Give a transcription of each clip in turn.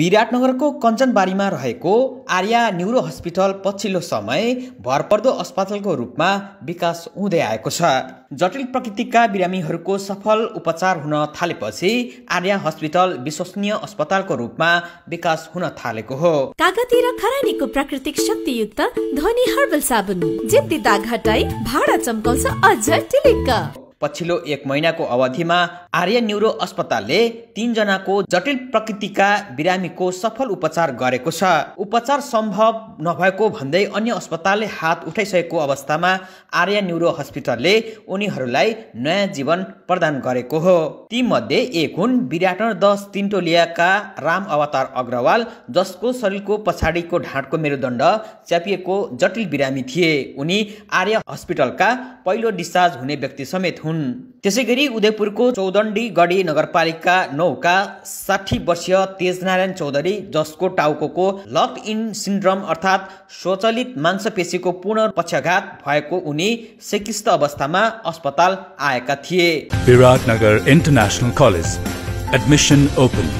विराटनगरको कञ्चनबारीमा रहेको Arya neuro hospital पछिल्लो समय भरपर्दो अस्पतालको रूपमा विकास हुँदै आएको छ जटिल प्रकृतिका बिरामीहरूको सफल उपचार हुन थालेपछि आर्या हस्पिटल विश्वसनीय अस्पतालको रूपमा विकास हुन थालेको हो कागती र खरानीको प्राकृतिक शक्तियुक्त ध्वनि हर्बल साबुन जिद्दी दाग हटाई भाडा चम्काउँछ अझ टिलिक्क पछिल्लो एक महिनाको अवधिमा आर्य न्युरो अस्पतालले तीनजनाको जटिल प्रकृतिका बिरामीको सफल उपचार गरेको छ उपचार सम्भव नभएको भन्दै अन्य अस्पतालले हात उठाइसकेको अवस्थामा आर्य न्युरो हस्पिटलले उनीहरूलाई नयाँ जीवन प्रदान गरेको हो ती मध्ये एक हुन् विराटन दस तिनटोलियाका राम अवतार अग्रवाल जसको शरीरको पछाडिको ढाँटको मेरुदण्ड च्यापिएको जटिल बिरामी थिए उनी आर्य हस्पिटलका पहिलो डिस्चार्ज हुने व्यक्ति समेत हुन् हुन् त्यसै गरी उदयपुरको चौदण्डी गढी नगरपालिका नौका साठी वर्षीय तेजनारायण चौधरी जसको टाउको लक इन सिन्ड्रम अर्थात् स्वचलित मांसपेशीको पूर्ण पक्षघात भएको उनी सिकिस्त अवस्थामा अस्पताल आएका थिए Biratnagar international college admission open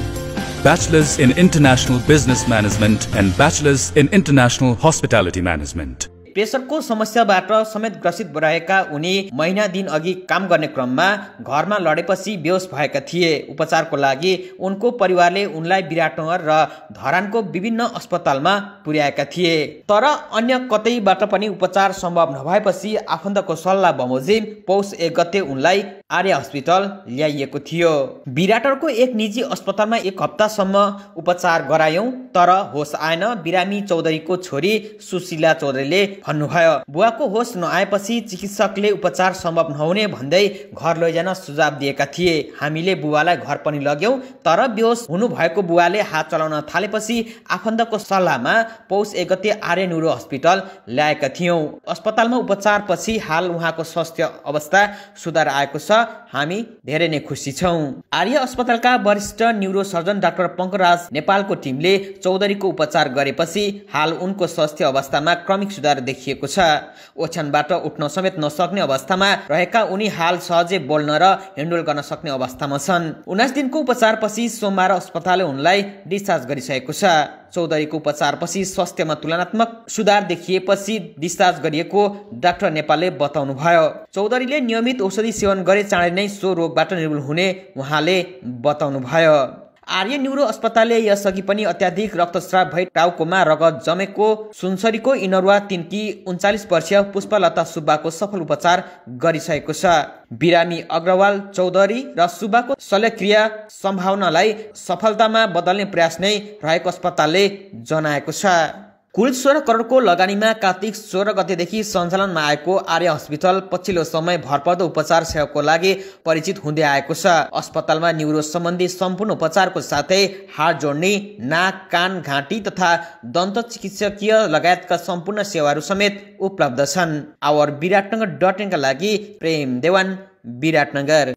bachelors in international business management and bachelors in international hospitality management प्रेसरको समस्याबाट समेत ग्रसित रहेका उनी महिना दिन अघि काम गर्ने क्रममा घरमा लडेपछि बेहोस भएका थिए उपचारको लागि उनको परिवारले उनलाई विराटनगर र धरानको विभिन्न अस्पतालमा पुर्याएका थिए तर अन्य कतैबाट पनि उपचार सम्भव नभएपछि आफन्तको सल्लाह बमोजिम पौष एक गते उनलाई आर्य हस्पिटल ल्याइएको थियो विराटरको एक निजी अस्पतालमा एक हप्तासम्म उपचार गरायौँ तर होस आएन बिरामी चौधरीको छोरी सुशीला चौधरीले भन्नुभयो बुवाको होस नआएपछि चिकित्सकले उपचार सम्भव नहुने भन्दै घर लैजान सुझाव दिएका थिए हामीले बुवालाई घर पनि लग्यौँ तर बेहोस भएको बुवाले हात चलाउन थालेपछि आफन्तको सल्लाहमा पौष एक गते आर्य न्युरो हस्पिटल ल्याएका थियौँ अस्पतालमा उपचारपछि हाल उहाँको स्वास्थ्य अवस्था सुधार आएको छ हामी धेरै नै खुसी छौ आर्य अस्पतालका वरिष्ठ न्युरो सर्जन डाक्टर पङ्कराज नेपालको टिमले चौधरीको उपचार गरेपछि हाल उनको स्वास्थ्य अवस्थामा क्रमिक सुधार देखिएको छ ओछ्यानबाट उठ्न समेत नसक्ने अवस्थामा रहेका उनी हाल सहजै बोल्न र ह्यान्डल गर्न सक्ने अवस्थामा छन् उन्नाइस दिनको उपचारपछि सोमबार अस्पतालले उनलाई डिस्चार्ज गरिसकेको छ चौधरीको उपचारपछि स्वास्थ्यमा तुलनात्मक सुधार देखिएपछि डिस्चार्ज गरिएको डाक्टर नेपालले बताउनुभयो चौधरीले नियमित औषधि सेवन गरे चाँडै नै सो रोगबाट निर्मूल हुने उहाँले बताउनुभयो आर्य न्युरो अस्पतालले यसअघि पनि अत्याधिक रक्तस्राव भई टाउकोमा रगत जमेको सुनसरीको इनरुवा तिनकी उन्चालिस वर्षीय पुष्पलता सुब्बाको सफल उपचार गरिसकेको छ बिरामी अग्रवाल चौधरी र सुब्बाको शल्यक्रिया सम्भावनालाई सफलतामा बदल्ने प्रयास नै रहेको अस्पतालले जनाएको छ कुल सोह्र करोडको लगानीमा कार्तिक सोह्र गतेदेखि सञ्चालनमा आएको आर्य हस्पिटल पछिल्लो समय भरपर्दो उपचार सेवाको लागि परिचित हुँदै आएको छ अस्पतालमा न्युरो सम्बन्धी सम्पूर्ण उपचारको साथै हाड जोड्ने नाक कान घाँटी तथा दन्त चिकित्सकीय लगायतका सम्पूर्ण सेवाहरू समेत उपलब्ध छन् आवर विराटनगर डट इनका लागि प्रेम देवान विराटनगर